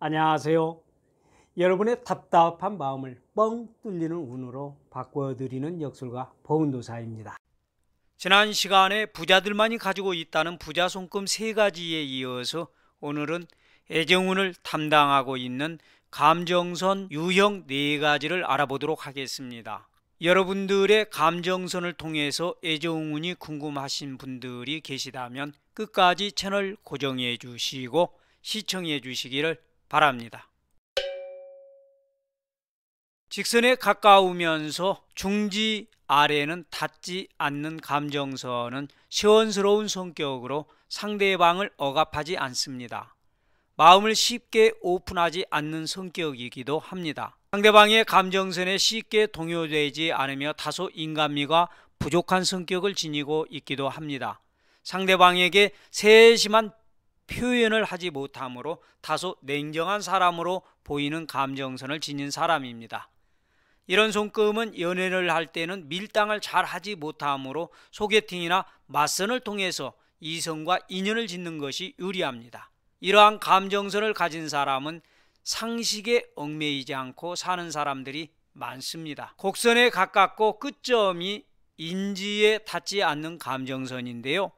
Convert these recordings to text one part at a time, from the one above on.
안녕하세요. 여러분의 답답한 마음을 뻥 뚫리는 운으로 바꿔드리는 역술가 보은도사입니다. 지난 시간에 부자들만이 가지고 있다는 부자 손금 세 가지에 이어서 오늘은 애정운을 담당하고 있는 감정선 유형 네 가지를 알아보도록 하겠습니다. 여러분들의 감정선을 통해서 애정운이 궁금하신 분들이 계시다면 끝까지 채널 고정해 주시고 시청해 주시기를 바랍니다. 바랍니다. 직선에 가까우면서 중지 아래는 닿지 않는 감정선은 시원스러운 성격으로 상대방을 억압하지 않습니다. 마음을 쉽게 오픈하지 않는 성격이기도 합니다. 상대방의 감정선에 쉽게 동요되지 않으며 다소 인간미가 부족한 성격을 지니고 있기도 합니다. 상대방에게 세심한 표현을 하지 못하므로 다소 냉정한 사람으로 보이는 감정선을 지닌 사람입니다. 이런 손금은 연애를 할 때는 밀당을 잘 하지 못하므로 소개팅이나 맞선을 통해서 이성과 인연을 짓는 것이 유리합니다. 이러한 감정선을 가진 사람은 상식에 얽매이지 않고 사는 사람들이 많습니다. 곡선에 가깝고 끝점이 인지에 닿지 않는 감정선인데요.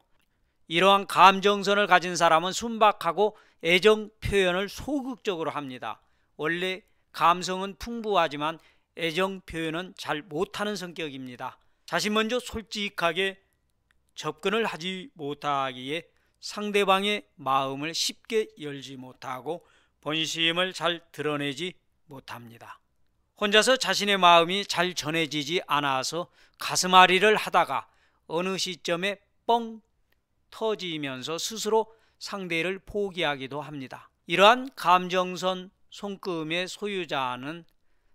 이러한 감정선을 가진 사람은 순박하고 애정 표현을 소극적으로 합니다. 원래 감성은 풍부하지만 애정 표현은 잘 못하는 성격입니다. 자신 먼저 솔직하게 접근을 하지 못하기에 상대방의 마음을 쉽게 열지 못하고 본심을 잘 드러내지 못합니다. 혼자서 자신의 마음이 잘 전해지지 않아서 가슴앓이를 하다가 어느 시점에 뻥 터지면서 스스로 상대를 포기하기도 합니다. 이러한 감정선 손금의 소유자는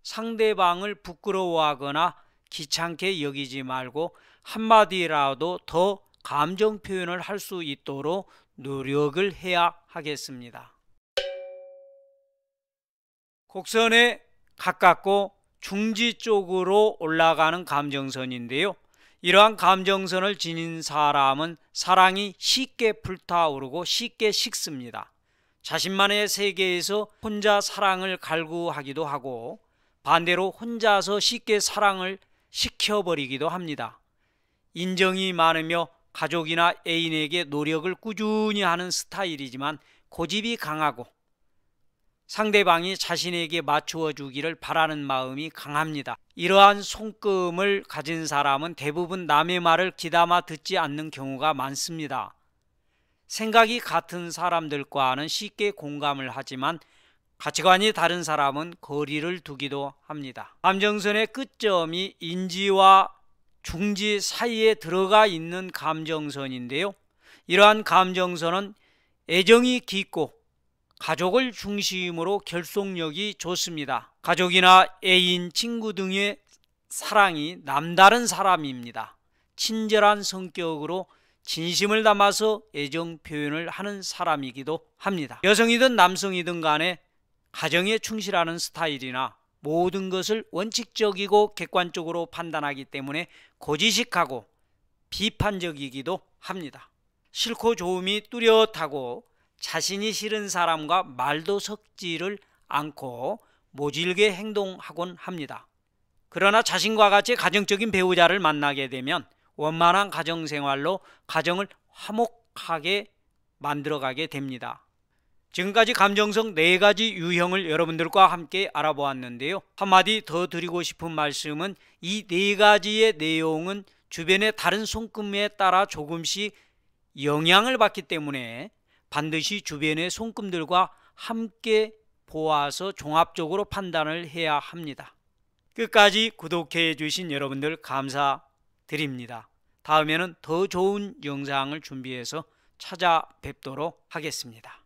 상대방을 부끄러워하거나 귀찮게 여기지 말고 한마디라도 더 감정 표현을 할 수 있도록 노력을 해야 하겠습니다. 곡선에 가깝고 중지 쪽으로 올라가는 감정선인데요. 이러한 감정선을 지닌 사람은 사랑이 쉽게 불타오르고 쉽게 식습니다. 자신만의 세계에서 혼자 사랑을 갈구하기도 하고 반대로 혼자서 쉽게 사랑을 시켜버리기도 합니다. 인정이 많으며 가족이나 애인에게 노력을 꾸준히 하는 스타일이지만 고집이 강하고 상대방이 자신에게 맞추어 주기를 바라는 마음이 강합니다. 이러한 손금을 가진 사람은 대부분 남의 말을 귀담아 듣지 않는 경우가 많습니다. 생각이 같은 사람들과는 쉽게 공감을 하지만 가치관이 다른 사람은 거리를 두기도 합니다. 감정선의 끝점이 인지와 중지 사이에 들어가 있는 감정선인데요. 이러한 감정선은 애정이 깊고 가족을 중심으로 결속력이 좋습니다. 가족이나 애인, 친구 등의 사랑이 남다른 사람입니다. 친절한 성격으로 진심을 담아서 애정 표현을 하는 사람이기도 합니다. 여성이든 남성이든 간에 가정에 충실하는 스타일이나 모든 것을 원칙적이고 객관적으로 판단하기 때문에 고지식하고 비판적이기도 합니다. 싫고 좋음이 뚜렷하고 자신이 싫은 사람과 말도 섞지를 않고 모질게 행동하곤 합니다. 그러나 자신과 같이 가정적인 배우자를 만나게 되면 원만한 가정생활로 가정을 화목하게 만들어가게 됩니다. 지금까지 감정성 네 가지 유형을 여러분들과 함께 알아보았는데요. 한마디 더 드리고 싶은 말씀은 이 네 가지의 내용은 주변의 다른 손금에 따라 조금씩 영향을 받기 때문에 반드시 주변의 손금들과 함께 보아서 종합적으로 판단을 해야 합니다. 끝까지 구독해 주신 여러분들 감사드립니다. 다음에는 더 좋은 영상을 준비해서 찾아뵙도록 하겠습니다.